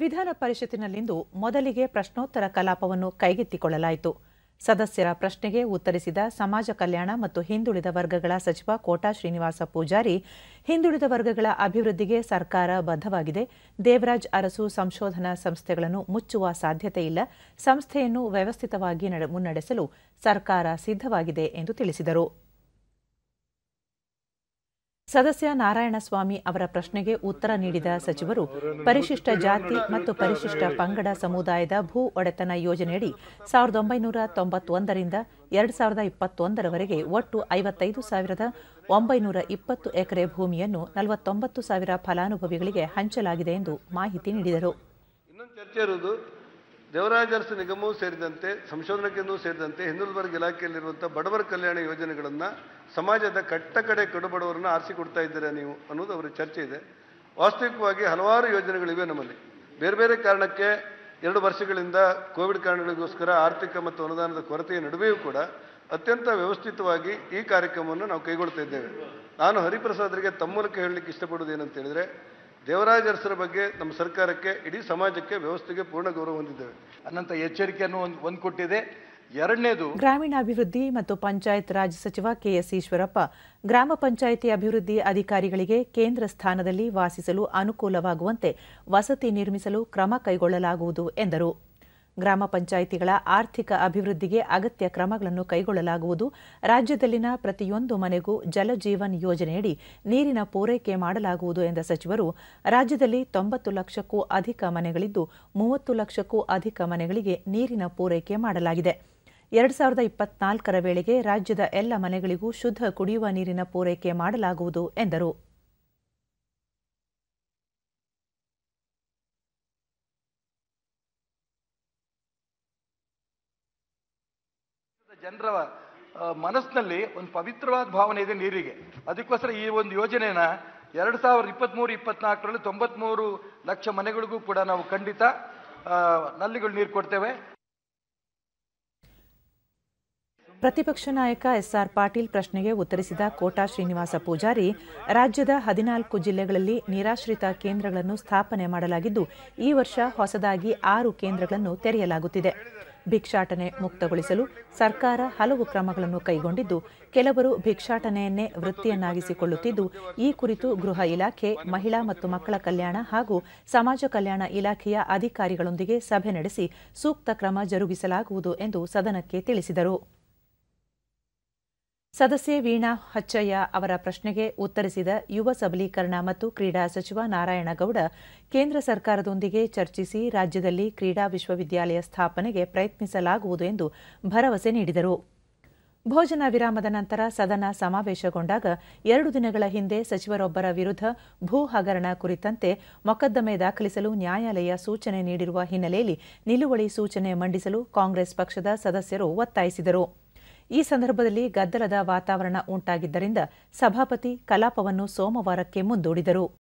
ವಿಧಾನ ಪರಿಷತ್ತಿನಲ್ಲಿಂದು ಮೊದಲಿಗೆ ಪ್ರಶ್ನೋತ್ತರ ಕಲಾಪವನ್ನು ಕೈಗೆತ್ತಿಕೊಳ್ಳಲಾಯಿತು ಸದಸ್ಯರ ಪ್ರಶ್ನೆಗೆ ಉತ್ತರಿಸಿದ ಸಮಾಜ ಕಲ್ಯಾಣ ಮತ್ತು ಹಿಂದುಳಿದ ವರ್ಗಗಳ ಸಚಿವ ಕೋಟಾ ಶ್ರೀನಿವಾಸ ಪೂಜಾರಿ ಹಿಂದುಳಿದ ವರ್ಗಗಳ ಅಭಿವೃದ್ಧಿಗೆ ಸರ್ಕಾರ ಬದ್ಧವಾಗಿದೆ ದೇವರಾಜ್ ಅರಸು ಸಂಶೋಧನಾ ಸಂಸ್ಥೆಗಳನ್ನು ಮುಚ್ಚುವ ಸಾಧ್ಯತೆ ಇಲ್ಲ ಸಂಸ್ಥೆಯನ್ನು ವ್ಯವಸ್ಥಿತವಾಗಿ ಮುನ್ನಡೆಸಲು ಸರ್ಕಾರ ಸಿದ್ಧವಾಗಿದೆ ಎಂದು ತಿಳಿಸಿದರು ಸದಸ್ಯ ನಾರಾಯಣಸ್ವಾಮಿ ಅವರ ಪ್ರಶ್ನೆಗೆ ಉತ್ತರ ನೀಡಿದ ಸಚಿವರು ಪರಿಶಿಷ್ಟ ಜಾತಿ ಮತ್ತು ಪರಿಶಿಷ್ಟ ಪಂಗಡ ಸಮುದಾಯದ ಭೂ ಒಡೆತನ ಯೋಜನೆಯಡಿ ಸಾವಿರದ ಒಂಬೈನೂರ ತೊಂಬತ್ತೊಂದರಿಂದ ಎರಡ್ ಸಾವಿರದ ಇಪ್ಪತ್ತೊಂದರವರೆಗೆ ಒಟ್ಟು ಐವತ್ತೈದು ಸಾವಿರದ ಒಂಬೈನೂರ ಇಪ್ಪತ್ತು ಎಕರೆ ಭೂಮಿಯನ್ನು ನಲವತ್ತೊಂಬತ್ತು ಸಾವಿರ ಫಲಾನುಭವಿಗಳಿಗೆ ಹಂಚಲಾಗಿದೆ ಎಂದು ಮಾಹಿತಿ ನೀಡಿದರು ದೇವರಾಜರಸು ನಿಗಮವೂ ಸೇರಿದಂತೆ ಸಂಶೋಧನಾ ಕೇಂದ್ರವೂ ಸೇರಿದಂತೆ ಹಿಂದುಲ್ಬರ್ಗ್ ಇಲಾಖೆಯಲ್ಲಿರುವಂಥ ಬಡವರ ಕಲ್ಯಾಣ ಯೋಜನೆಗಳನ್ನು ಸಮಾಜದ ಕಟ್ಟ ಕಡೆ ಕಡುಬಡವರನ್ನು ಆರಿಸಿ ಕೊಡ್ತಾ ಇದ್ದೀರಾ ನೀವು ಅನ್ನೋದು ಅವರ ಚರ್ಚೆ ಇದೆ ವಾಸ್ತವಿಕವಾಗಿ ಹಲವಾರು ಯೋಜನೆಗಳಿವೆ ನಮ್ಮಲ್ಲಿ ಬೇರೆ ಬೇರೆ ಕಾರಣಕ್ಕೆ ಎರಡು ವರ್ಷಗಳಿಂದ ಕೋವಿಡ್ ಕಾರಣಗಳಿಗೋಸ್ಕರ ಆರ್ಥಿಕ ಮತ್ತು ಅನುದಾನದ ಕೊರತೆಯ ನಡುವೆಯೂ ಕೂಡ ಅತ್ಯಂತ ವ್ಯವಸ್ಥಿತವಾಗಿ ಈ ಕಾರ್ಯಕ್ರಮವನ್ನು ನಾವು ಕೈಗೊಳ್ತಾ ಇದ್ದೇವೆ ನಾನು ಹರಿಪ್ರಸಾದ್ರಿಗೆ ತಮ್ಮ ಮೂಲಕ ಹೇಳಲಿಕ್ಕೆ ಇಷ್ಟಪಡೋದು ಏನಂತ ಹೇಳಿದರೆ ದೇವರಾಜ ಅರಸರ ಬಗ್ಗೆ ನಮ್ಮ ಸರ್ಕಾರಕ್ಕೆ ಇಡೀ ಸಮಾಜಕ್ಕೆ ವ್ಯವಸ್ಥೆಗೆ ಪೂರ್ಣ ಗೌರವ ಹೊಂದಿದ್ದೇವೆ ಅನಂತ ಎಚ್ಚರಿಕೆಯನ್ನು ಒಂದು ಒಂದು ಕೊಟ್ಟಿದೆ ಎರಡನೇದು ಗ್ರಾಮೀಣಾಭಿವೃದ್ಧಿ ಮತ್ತು ಪಂಚಾಯತ್ ರಾಜ್ ಸಚಿವ ಕೆಎಸ್ ಈಶ್ವರಪ್ಪ ಗ್ರಾಮ ಪಂಚಾಯಿತಿ ಅಭಿವೃದ್ಧಿ ಅಧಿಕಾರಿಗಳಿಗೆ ಕೇಂದ್ರ ಸ್ಥಾನದಲ್ಲಿ ವಾಸಿಸಲು ಅನುಕೂಲವಾಗುವಂತೆ ವಸತಿ ನಿರ್ಮಿಸಲು ಕ್ರಮ ಕೈಗೊಳ್ಳಲಾಗುವುದು ಎಂದರು ಗ್ರಾಮ ಪಂಚಾಯಿತಿಗಳ ಆರ್ಥಿಕ ಅಭಿವೃದ್ಧಿಗೆ ಅಗತ್ಯ ಕ್ರಮಗಳನ್ನು ಕೈಗೊಳ್ಳಲಾಗುವುದು ರಾಜ್ಯದಲ್ಲಿನ ಪ್ರತಿಯೊಂದು ಮನೆಗೂ ಜಲಜೀವನ್ ಯೋಜನೆಯಡಿ ನೀರಿನ ಪೂರೈಕೆ ಮಾಡಲಾಗುವುದು ಎಂದ ಸಚಿವರು ರಾಜ್ಯದಲ್ಲಿ ತೊಂಬತ್ತು ಲಕ್ಷಕ್ಕೂ ಅಧಿಕ ಮನೆಗಳಿದ್ದು ಮೂವತ್ತು ಲಕ್ಷಕ್ಕೂ ಅಧಿಕ ಮನೆಗಳಿಗೆ ನೀರಿನ ಪೂರೈಕೆ ಮಾಡಲಾಗಿದೆ ಎರಡ್ ಸಾವಿರದ ಇಪ್ಪತ್ನಾಲ್ಕರ ವೇಳೆಗೆ ರಾಜ್ಯದ ಎಲ್ಲ ಮನೆಗಳಿಗೂ ಶುದ್ಧ ಕುಡಿಯುವ ನೀರಿನ ಪೂರೈಕೆ ಮಾಡಲಾಗುವುದು ಎಂದರು ಜನರ ಮನಸ್ಸಿನಲ್ಲಿ ಒಂದು ಪವಿತ್ರವಾದ ಭಾವನೆ ಇದೆ ನೀರಿಗೆ ಅದಕ್ಕೋಸ್ಕರ ಈ ಒಂದು ಯೋಜನೆನ ಎರಡು ಸಾವಿರದ ಇಪ್ಪತ್ತ್ಮೂರು ಇಪ್ಪತ್ನಾಲ್ಕರಲ್ಲಿ ತೊಂಬತ್ಮೂರು ಲಕ್ಷ ಮನೆಗಳಿಗೂ ಕೂಡ ನಾವು ಖಂಡಿತ ನಲ್ಲಿಗಳು ನೀರು ಕೊಡ್ತೇವೆ ಪ್ರತಿಪಕ್ಷ ನಾಯಕ ಎಸ್ಆರ್ ಪಾಟೀಲ್ ಪ್ರಶ್ನೆಗೆ ಉತ್ತರಿಸಿದ ಕೋಟಾ ಶ್ರೀನಿವಾಸ ಪೂಜಾರಿ ರಾಜ್ಯದ ಹದಿನಾಲ್ಕು ಜಿಲ್ಲೆಗಳಲ್ಲಿ ನಿರಾಶ್ರಿತ ಕೇಂದ್ರಗಳನ್ನು ಸ್ಥಾಪನೆ ಮಾಡಲಾಗಿದ್ದು ಈ ವರ್ಷ ಹೊಸದಾಗಿ ಆರು ಕೇಂದ್ರಗಳನ್ನು ತೆರೆಯಲಾಗುತ್ತಿದೆ ಭಿಕ್ಷಾಟನೆ ಮುಕ್ತಗೊಳಿಸಲು ಸರ್ಕಾರ ಹಲವು ಕ್ರಮಗಳನ್ನು ಕೈಗೊಂಡಿದ್ದು ಕೆಲವರು ಭಿಕ್ಷಾಟನೆಯನ್ನೇ ವೃತ್ತಿಯನ್ನಾಗಿಸಿಕೊಳ್ಳುತ್ತಿದ್ದು ಈ ಕುರಿತು ಗೃಹ ಇಲಾಖೆ ಮಹಿಳಾ ಮತ್ತು ಮಕ್ಕಳ ಕಲ್ಯಾಣ ಹಾಗೂ ಸಮಾಜ ಕಲ್ಯಾಣ ಇಲಾಖೆಯ ಅಧಿಕಾರಿಗಳೊಂದಿಗೆ ಸಭೆ ನಡೆಸಿ ಸೂಕ್ತ ಕ್ರಮ ಜರುಗಿಸಲಾಗುವುದು ಎಂದು ಸದನಕ್ಕೆ ತಿಳಿಸಿದರು ಸದಸ್ಯೆ ವೀಣಾ ಹಚ್ಚಯ್ಯ ಅವರ ಪ್ರಶ್ನೆಗೆ ಉತ್ತರಿಸಿದ ಯುವ ಸಬಲೀಕರಣ ಮತ್ತು ಕ್ರೀಡಾ ಸಚಿವ ನಾರಾಯಣಗೌಡ ಕೇಂದ್ರ ಸರ್ಕಾರದೊಂದಿಗೆ ಚರ್ಚಿಸಿ ರಾಜ್ಯದಲ್ಲಿ ಕ್ರೀಡಾ ವಿಶ್ವವಿದ್ಯಾಲಯ ಸ್ಥಾಪನೆಗೆ ಪ್ರಯತ್ನಿಸಲಾಗುವುದು ಎಂದು ಭರವಸೆ ನೀಡಿದರು ಭೋಜನ ವಿರಾಮದ ನಂತರ ಸದನ ಸಮಾವೇಶಗೊಂಡಾಗ ಎರಡು ದಿನಗಳ ಹಿಂದೆ ಸಚಿವರೊಬ್ಬರ ವಿರುದ್ಧ ಭೂ ಹಗರಣ ಕುರಿತಂತೆ ಮೊಕದ್ದಮೆ ದಾಖಲಿಸಲು ನ್ಯಾಯಾಲಯ ಸೂಚನೆ ನೀಡಿರುವ ಹಿನ್ನೆಲೆಯಲ್ಲಿ ನಿಲುವಳಿ ಸೂಚನೆ ಮಂಡಿಸಲು ಕಾಂಗ್ರೆಸ್ ಪಕ್ಷದ ಸದಸ್ಯರು ಒತ್ತಾಯಿಸಿದರು ಈ ಸಂದರ್ಭದಲ್ಲಿ ಗದ್ದಲದ ವಾತಾವರಣ ಉಂಟಾಗಿದ್ದರಿಂದ ಸಭಾಪತಿ ಕಲಾಪವನ್ನು ಸೋಮವಾರಕ್ಕೆ ಮುಂದೂಡಿದರು